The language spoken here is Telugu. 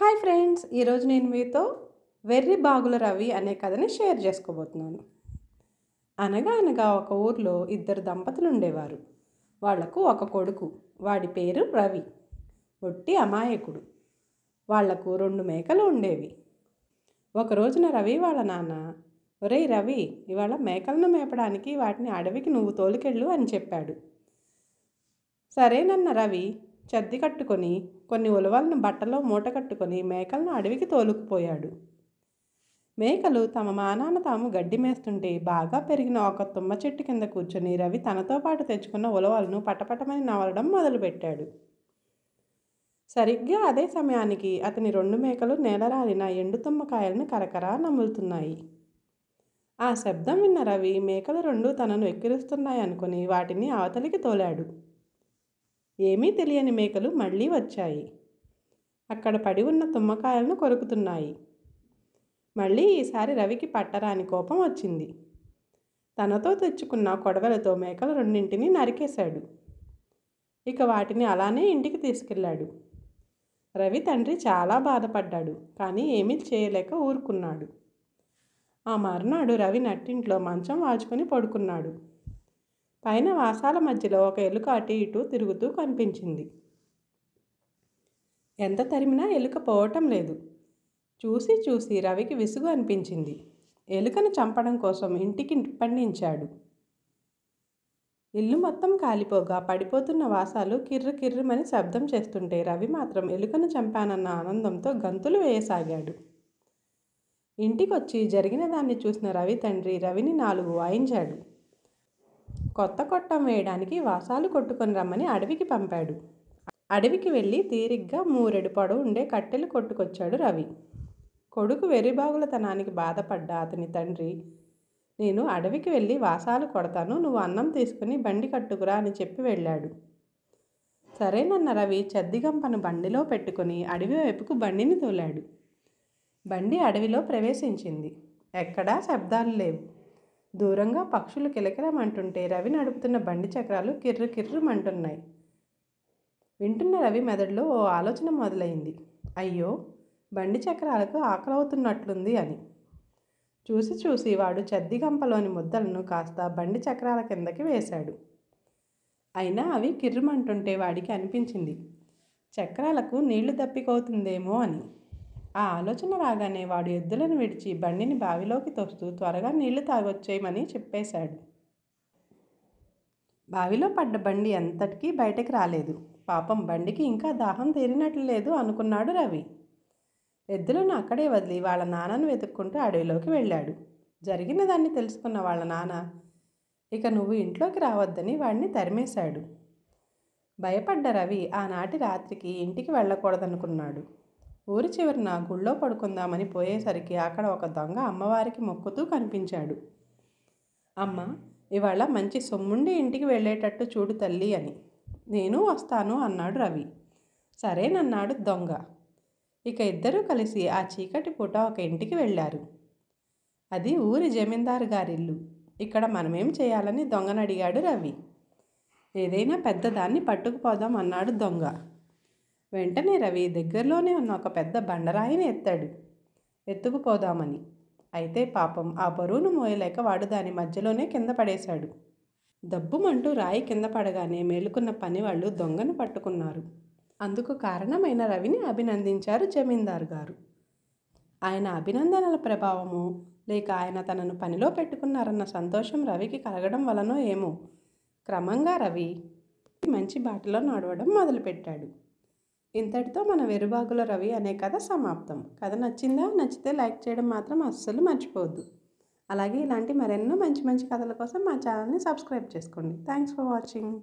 హాయ్ ఫ్రెండ్స్ ఈరోజు నేను మీతో వెర్రి బాగుల రవి అనే కథని షేర్ చేసుకోబోతున్నాను అనగా అనగా ఒక ఊర్లో ఇద్దరు దంపతులు ఉండేవారు వాళ్లకు ఒక కొడుకు వాడి పేరు రవి ఒట్టి అమాయకుడు వాళ్లకు రెండు మేకలు ఉండేవి ఒక రోజున రవి వాళ్ళ నాన్న ఒరే రవి ఇవాళ మేకలను మేపడానికి వాటిని అడవికి నువ్వు తోలుకెళ్ళు అని చెప్పాడు సరేనన్న రవి చద్ది కట్టుకొని కొన్ని ఉలవలను బట్టలో మూట కట్టుకొని మేకలను అడవికి తోలుకుపోయాడు మేకలు తమ మానాన తాము గడ్డి మేస్తుంటే బాగా పెరిగిన ఒక తుమ్మ చెట్టు కింద కూర్చొని రవి తనతో పాటు తెచ్చుకున్న ఉలవలను పటపటమని నవలడం మొదలుపెట్టాడు సరిగ్గా అదే సమయానికి అతని రెండు మేకలు నేలరాలిన తుమ్మకాయలను కరకరా నములుతున్నాయి ఆ శబ్దం విన్న రవి మేకలు రెండు తనను ఎక్కిరుస్తున్నాయనుకుని వాటిని అవతలికి తోలాడు ఏమీ తెలియని మేకలు మళ్ళీ వచ్చాయి అక్కడ పడి ఉన్న తుమ్మకాయలను కొరుకుతున్నాయి మళ్ళీ ఈసారి రవికి పట్టరాని కోపం వచ్చింది తనతో తెచ్చుకున్న కొడవలతో మేకలు రెండింటిని నరికేశాడు ఇక వాటిని అలానే ఇంటికి తీసుకెళ్ళాడు రవి తండ్రి చాలా బాధపడ్డాడు కానీ ఏమీ చేయలేక ఊరుకున్నాడు ఆ మర్నాడు రవి నట్టింట్లో మంచం వాచుకొని పడుకున్నాడు పైన వాసాల మధ్యలో ఒక ఎలుక అటు ఇటు తిరుగుతూ కనిపించింది ఎంత తరిమినా ఎలుక పోవటం లేదు చూసి చూసి రవికి విసుగు అనిపించింది ఎలుకను చంపడం కోసం ఇంటికి పండించాడు ఇల్లు మొత్తం కాలిపోగా పడిపోతున్న వాసాలు కిర్రు కిర్రుమని శబ్దం చేస్తుంటే రవి మాత్రం ఎలుకను చంపానన్న ఆనందంతో గంతులు వేయసాగాడు ఇంటికొచ్చి జరిగిన దాన్ని చూసిన రవి తండ్రి రవిని నాలుగు వాయించాడు కొత్త కొట్టం వేయడానికి వాసాలు కొట్టుకొని రమ్మని అడవికి పంపాడు అడవికి వెళ్ళి తీరిగ్గా మూరెడు పొడవు ఉండే కట్టెలు కొట్టుకొచ్చాడు రవి కొడుకు వెర్రిబాగులతనానికి బాధపడ్డ అతని తండ్రి నేను అడవికి వెళ్ళి వాసాలు కొడతాను నువ్వు అన్నం తీసుకుని బండి కట్టుకురా అని చెప్పి వెళ్ళాడు సరేనన్న రవి చద్దిగంపను బండిలో పెట్టుకుని అడవి వైపుకు బండిని తోలాడు బండి అడవిలో ప్రవేశించింది ఎక్కడా శబ్దాలు లేవు దూరంగా పక్షులు కిలకిలమంటుంటే రవి నడుపుతున్న బండి చక్రాలు కిర్రు కిర్రుమంటున్నాయి వింటున్న రవి మెదడులో ఓ ఆలోచన మొదలైంది అయ్యో బండి చక్రాలకు ఆకలవుతున్నట్లుంది అని చూసి చూసి వాడు చద్దిగంపలోని ముద్దలను కాస్త బండి చక్రాల కిందకి వేశాడు అయినా అవి కిర్రుమంటుంటే వాడికి అనిపించింది చక్రాలకు నీళ్లు దప్పికవుతుందేమో అని ఆ ఆలోచన రాగానే వాడు ఎద్దులను విడిచి బండిని బావిలోకి తోస్తూ త్వరగా నీళ్లు తాగొచ్చేయమని చెప్పేశాడు బావిలో పడ్డ బండి అంతటికీ బయటకు రాలేదు పాపం బండికి ఇంకా దాహం తీరినట్లు లేదు అనుకున్నాడు రవి ఎద్దులను అక్కడే వదిలి వాళ్ళ నాన్నను వెతుక్కుంటూ అడవిలోకి వెళ్ళాడు జరిగిన దాన్ని తెలుసుకున్న వాళ్ళ నాన్న ఇక నువ్వు ఇంట్లోకి రావద్దని వాడిని తరిమేశాడు భయపడ్డ రవి ఆనాటి రాత్రికి ఇంటికి వెళ్ళకూడదనుకున్నాడు ఊరి చివరిన గుళ్ళో పడుకుందామని పోయేసరికి అక్కడ ఒక దొంగ అమ్మవారికి మొక్కుతూ కనిపించాడు అమ్మ ఇవాళ మంచి సొమ్ముండి ఇంటికి వెళ్ళేటట్టు చూడు తల్లి అని నేను వస్తాను అన్నాడు రవి సరేనన్నాడు దొంగ ఇక ఇద్దరూ కలిసి ఆ చీకటి పూట ఒక ఇంటికి వెళ్ళారు అది ఊరి జమీందారు గారిల్లు ఇక్కడ మనమేం చేయాలని దొంగనడిగాడు రవి ఏదైనా పెద్దదాన్ని పట్టుకుపోదాం అన్నాడు దొంగ వెంటనే రవి దగ్గరలోనే ఉన్న ఒక పెద్ద బండరాయిని ఎత్తాడు ఎత్తుకుపోదామని అయితే పాపం ఆ బరువును మోయలేక వాడు దాని మధ్యలోనే కింద పడేశాడు దబ్బుమంటూ రాయి కింద పడగానే మేలుకున్న పనివాళ్ళు దొంగను పట్టుకున్నారు అందుకు కారణమైన రవిని అభినందించారు జమీందార్ గారు ఆయన అభినందనల ప్రభావము లేక ఆయన తనను పనిలో పెట్టుకున్నారన్న సంతోషం రవికి కలగడం వలనో ఏమో క్రమంగా రవి మంచి బాటలో నడవడం మొదలుపెట్టాడు ఇంతటితో మన వెరుబాగుల రవి అనే కథ సమాప్తం కథ నచ్చిందా నచ్చితే లైక్ చేయడం మాత్రం అస్సలు మర్చిపోవద్దు అలాగే ఇలాంటి మరెన్నో మంచి మంచి కథల కోసం మా ఛానల్ని సబ్స్క్రైబ్ చేసుకోండి థ్యాంక్స్ ఫర్ వాచింగ్